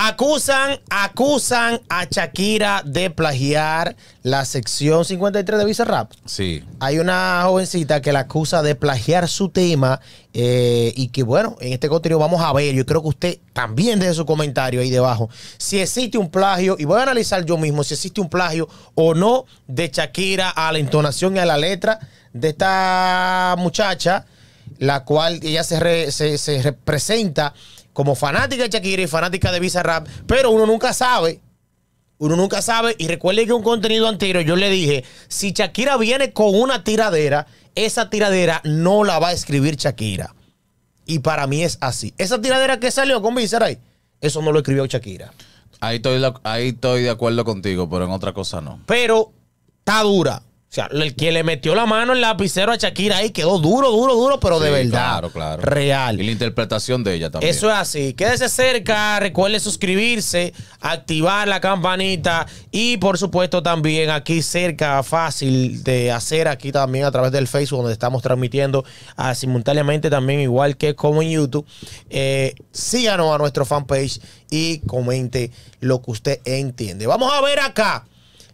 Acusan, acusan a Shakira de plagiar la sección 53 de vicerap Sí. Hay una jovencita que la acusa de plagiar su tema eh, y que bueno, en este contenido vamos a ver, yo creo que usted también deje su comentario ahí debajo, si existe un plagio, y voy a analizar yo mismo si existe un plagio o no de Shakira a la entonación y a la letra de esta muchacha, la cual ella se, se, se representa como fanática de Shakira y fanática de Rap, pero uno nunca sabe. Uno nunca sabe. Y recuerde que un contenido anterior yo le dije, si Shakira viene con una tiradera, esa tiradera no la va a escribir Shakira. Y para mí es así. Esa tiradera que salió con Bizarrap, eso no lo escribió Shakira. Ahí ahí estoy de acuerdo contigo, pero en otra cosa no. Pero está dura. O sea, el que le metió la mano el lapicero a Shakira ahí quedó duro, duro, duro, pero de verdad. Claro, claro. Real. Y la interpretación de ella también. Eso es así. Quédese cerca, recuerde suscribirse, activar la campanita y por supuesto también aquí cerca, fácil de hacer aquí también a través del Facebook donde estamos transmitiendo ah, simultáneamente también igual que como en YouTube. Eh, síganos a nuestro fanpage y comente lo que usted entiende. Vamos a ver acá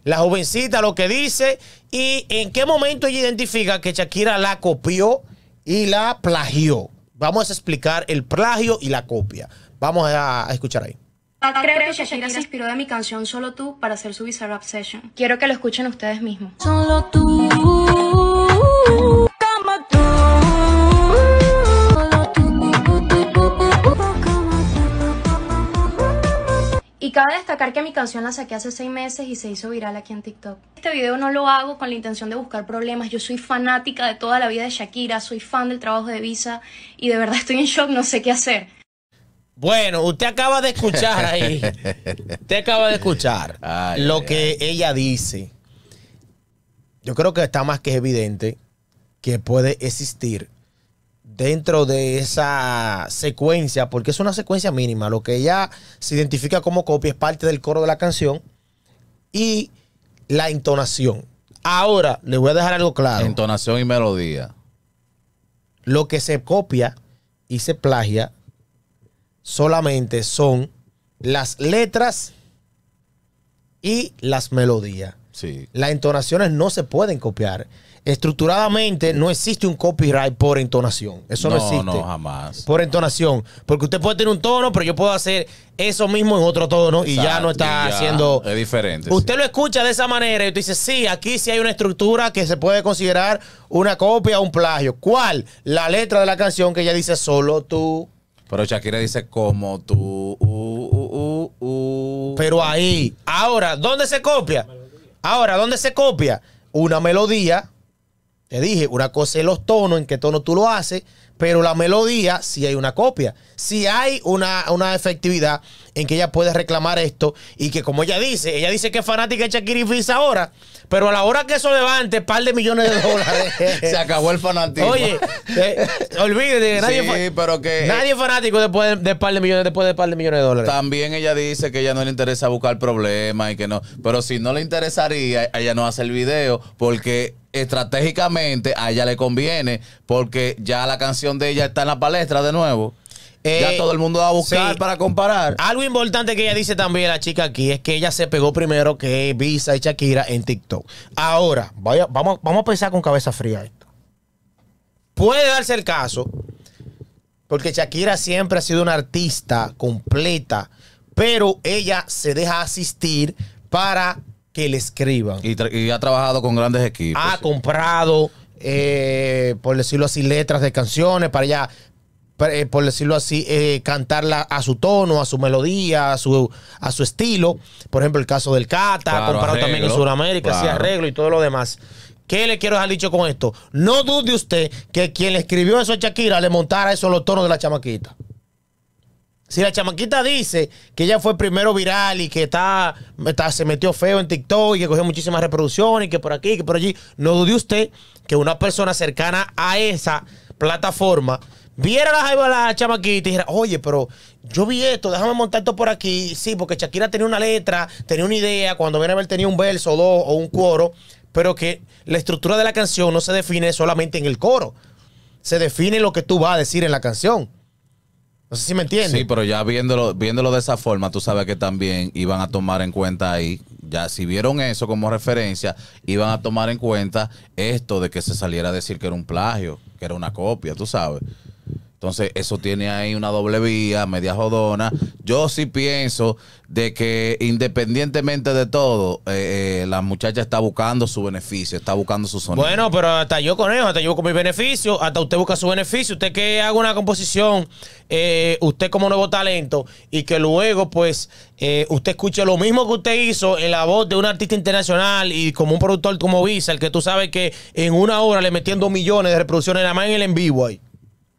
la jovencita lo que dice y en qué momento ella identifica que Shakira la copió y la plagió. Vamos a explicar el plagio y la copia. Vamos a, escuchar ahí. Ah, creo que Shakira se inspiró de mi canción Solo tú para hacer su Bizarre Obsession. Quiero que lo escuchen ustedes mismos. Solo tú. destacar que mi canción la saqué hace seis meses y se hizo viral aquí en TikTok. Este video no lo hago con la intención de buscar problemas. Yo soy fanática de toda la vida de Shakira, soy fan del trabajo de Visa y de verdad estoy en shock, no sé qué hacer. Bueno, usted acaba de escuchar ahí. usted acaba de escuchar lo que ella dice. Yo creo que está más que evidente que puede existir dentro de esa secuencia, porque es una secuencia mínima, lo que ella se identifica como copia es parte del coro de la canción y la entonación. Ahora, le voy a dejar algo claro. Entonación y melodía. Lo que se copia y se plagia solamente son las letras y las melodías. Las entonaciones no se pueden copiar. Estructuradamente no existe un copyright por entonación. Eso no, existe. No, jamás. Por entonación. Porque usted puede tener un tono, pero yo puedo hacer eso mismo en otro tono y ya no está haciendo. Es diferente. Usted lo escucha de esa manera y usted dice: Sí, aquí sí hay una estructura que se puede considerar una copia o un plagio. ¿Cuál? La letra de la canción que ella dice: Solo tú. Pero Shakira dice: Como tú. Uh, uh, uh, pero ahí. Ahora, ¿dónde se copia? Ahora, ¿dónde se copia? Una melodía te dije, una cosa es los tonos, en qué tono tú lo haces, pero la melodía si hay una copia. si hay una, efectividad en que ella puede reclamar esto y que como ella dice, ella dice que es fanática de Shakira y Fizz ahora, pero a la hora que eso levante, par de millones de dólares. Se acabó el fanatismo. Oye, eh, olvídate, nadie, sí, pero que, eh, nadie es fanático después de, par de millones, después de par de millones de dólares. También ella dice que ella no le interesa buscar problemas y que no, pero si no le interesaría, ella no hace el video porque estratégicamente a ella le conviene porque ya la canción de ella está en la palestra de nuevo. ya eh, todo el mundo va a buscar para comparar. Algo importante que ella dice también, la chica aquí, es que ella se pegó primero que Visa y Shakira en TikTok. Ahora, vamos, vamos a pensar con cabeza fría esto. Puede darse el caso, porque Shakira siempre ha sido una artista completa, pero ella se deja asistir para que le escriban. Y, ha trabajado con grandes equipos. Ha comprado, eh, por decirlo así, letras de canciones para ya eh, por decirlo así, eh, cantarla a su tono, a su melodía, a su, a su estilo. Por ejemplo, el caso del Cata, Ha comprado también en Sudamérica, se arreglo y todo lo demás. ¿Qué le quiero dejar dicho con esto? No dude usted que quien le escribió eso a Shakira le montara eso a los tonos de la chamaquita. Si la chamaquita dice que ella fue primero viral y que está, se metió feo en TikTok y que cogió muchísimas reproducciones y que por aquí, que por allí, no dude usted que una persona cercana a esa plataforma viera la la chamaquita y dijera, oye, pero yo vi esto, déjame montar esto por aquí. Sí, porque Shakira tenía una letra, tenía una idea, cuando viene a ver tenía un verso, o dos o un coro, pero que la estructura de la canción no se define solamente en el coro, se define lo que tú vas a decir en la canción. No sé si me entiendes. Sí, pero ya viéndolo, viéndolo de esa forma, tú sabes que también iban a tomar en cuenta ahí, ya si vieron eso como referencia, iban a tomar en cuenta esto de que se saliera a decir que era un plagio, que era una copia, tú sabes. Entonces, eso tiene ahí una doble vía, media jodona. Yo sí pienso de que independientemente de todo, eh, eh, la muchacha está buscando su beneficio, está buscando su sonido. Bueno, pero hasta yo con eso, hasta yo con mi beneficio, hasta usted busca su beneficio. Usted que haga una composición, eh, usted como nuevo talento, y que luego, pues, usted escuche lo mismo que usted hizo en la voz de un artista internacional y como un productor como Visa, el que tú sabes que en una hora le metiendo millones de reproducciones nada más en el en vivo ahí.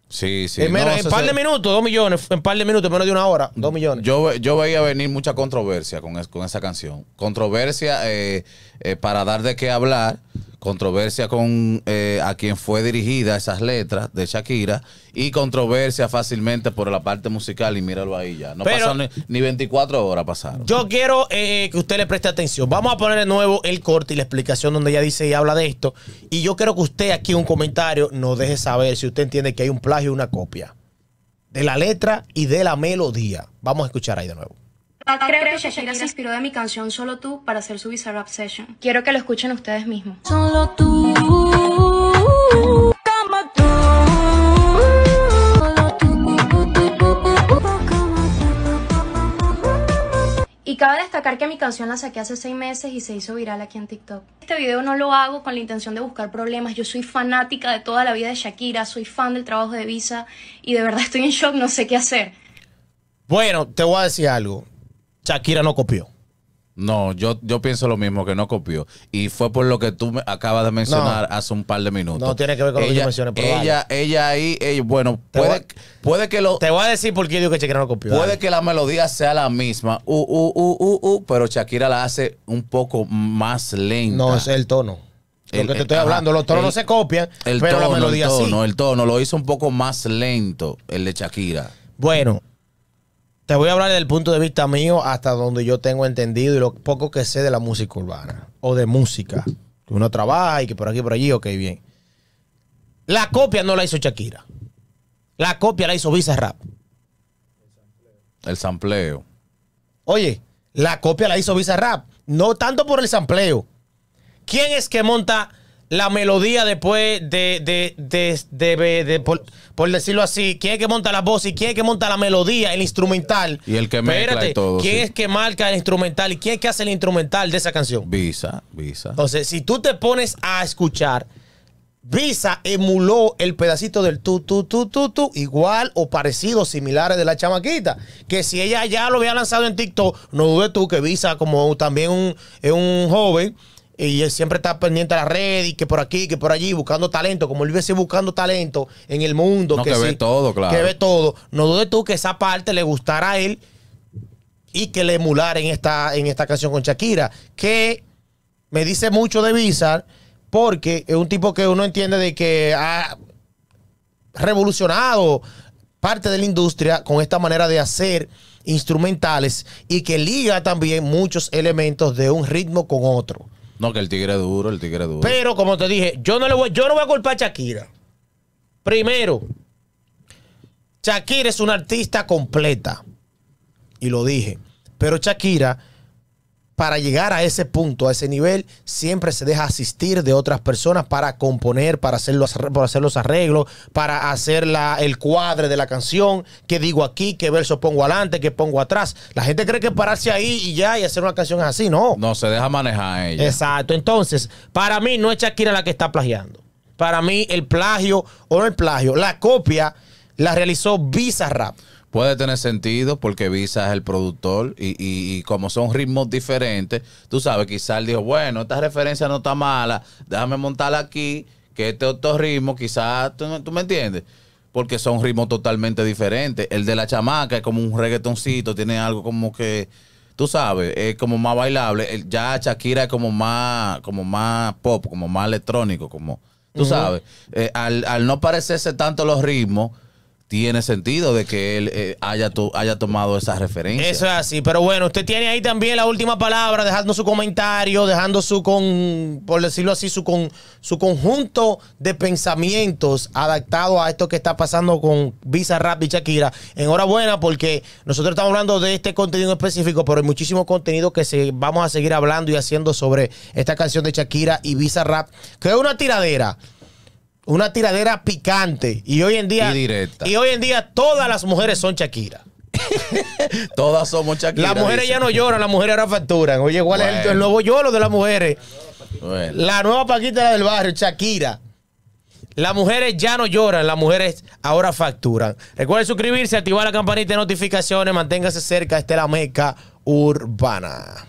Sí, sí. Eh, en, un par de minutos, dos millones. En par de minutos, menos de una hora, dos millones. Yo, yo veía venir mucha controversia con, con esa canción. Controversia eh, eh, para dar de qué hablar controversia con eh, a quien fue dirigida esas letras de Shakira y controversia fácilmente por la parte musical y míralo ahí ya. No pasaron ni, 24 horas pasaron. Yo quiero eh, eh, que usted le preste atención. Vamos a poner de nuevo el corte y la explicación donde ella dice y habla de esto. Y yo quiero que usted aquí en un comentario nos deje saber si usted entiende que hay un plagio y una copia de la letra y de la melodía. Vamos a escuchar ahí de nuevo. Creo, que, Shakira se inspiró de mi canción Solo tú para hacer su Bizarre Obsession. Quiero que lo escuchen ustedes mismos. Solo tú. Y cabe destacar que mi canción la saqué hace seis meses y se hizo viral aquí en TikTok. Este video no lo hago con la intención de buscar problemas. Yo soy fanática de toda la vida de Shakira, soy fan del trabajo de Visa y de verdad estoy en shock, no sé qué hacer. Bueno, te voy a decir algo. Shakira no copió. No, yo, yo pienso lo mismo, que no copió. Y fue por lo que tú me acabas de mencionar hace un par de minutos. No tiene que ver con lo que yo mencioné, ella, ella ahí, bueno, puede, puede que lo. Te voy a decir por qué digo que Shakira no copió. Puede que la melodía sea la misma, uh uh, uh, uh, uh, pero Shakira la hace un poco más lenta. No, es el tono. Lo que te estoy hablando, los tonos no se copian, el pero la melodía el tono, El tono lo hizo un poco más lento, el de Shakira. Bueno, te voy a hablar del punto de vista mío hasta donde yo tengo entendido y lo poco que sé de la música urbana o de música. Que uno trabaja y que por aquí, por allí, ok, bien. La copia no la hizo Shakira. La copia la hizo Visa Rap. El sampleo. Oye, la copia la hizo Visa Rap. No tanto por el sampleo. ¿Quién es que monta la melodía después de, de, de, de, de por, decirlo así, quién es que monta la voz y quién es que monta la melodía, el instrumental. Y el que Espérate, todo. ¿Quién es que marca el instrumental y quién es que hace el instrumental de esa canción? Visa, Visa. Entonces, si tú te pones a escuchar, Visa emuló el pedacito del tu, tu, tu, tu, tu, igual o parecido, similares de la chamaquita. Que si ella ya lo había lanzado en TikTok, no dudes tú que Visa, como también es un joven y él siempre está pendiente a la red y que por aquí, que por allí, buscando talento, como él hubiese buscando talento en el mundo. que, ve todo, claro. Que ve todo. No dudes tú que esa parte le gustará a él y que le emular en esta, en esta canción con Shakira, que me dice mucho de Bizar porque es un tipo que uno entiende de que ha revolucionado parte de la industria con esta manera de hacer instrumentales y que liga también muchos elementos de un ritmo con otro. No, que el tigre es duro, el tigre es duro. Pero como te dije, yo no le voy, yo no voy a culpar a Shakira. Primero, Shakira es una artista completa. Y lo dije. Pero Shakira para llegar a ese punto, a ese nivel, siempre se deja asistir de otras personas para componer, para hacer los, hacer los arreglos, para hacer la, el cuadre de la canción, qué digo aquí, qué verso pongo adelante, qué pongo atrás. La gente cree que pararse ahí y ya y hacer una canción es así, no. No, se deja manejar ella. Exacto. Entonces, para mí no es Shakira la que está plagiando. Para mí el plagio o no el plagio, la copia la realizó Bizarrap. Puede tener sentido porque Visa es el productor y, y, como son ritmos diferentes, tú sabes, quizás él dijo, bueno, esta referencia no está mala, déjame montarla aquí, que este otro ritmo, quizás, ¿tú, me entiendes? Porque son ritmos totalmente diferentes. El de la chamaca es como un reggaetoncito, tiene algo como que tú sabes, es como más bailable. el Ya Shakira es como más, como más pop, como más electrónico, como, tú sabes. Eh, al, al, no parecerse tanto los ritmos, tiene sentido de que él eh, haya, haya tomado esa referencia. Eso es así, pero bueno, usted tiene ahí también la última palabra, dejando su comentario, dejando su con, por decirlo así, su con, su conjunto de pensamientos adaptado a esto que está pasando con Visa Rap y Shakira. Enhorabuena, porque nosotros estamos hablando de este contenido específico, pero hay muchísimo contenido que se, vamos a seguir hablando y haciendo sobre esta canción de Shakira y Visa Rap, que es una tiradera. Una tiradera picante. Y hoy en día. Y Y hoy en día todas las mujeres son Shakira. todas somos Shakira. Las mujeres ya no lloran, las mujeres ahora facturan. Oye, ¿cuál es el, nuevo lloro de las mujeres? La nueva Paquita del barrio, Shakira. Las mujeres ya no lloran, las mujeres ahora facturan. Recuerden suscribirse, activar la campanita de notificaciones, manténgase cerca, esta es la meca urbana.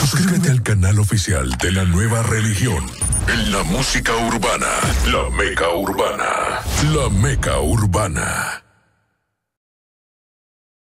Suscríbete al canal oficial de la nueva religión. En la música urbana, la meca urbana, la meca urbana.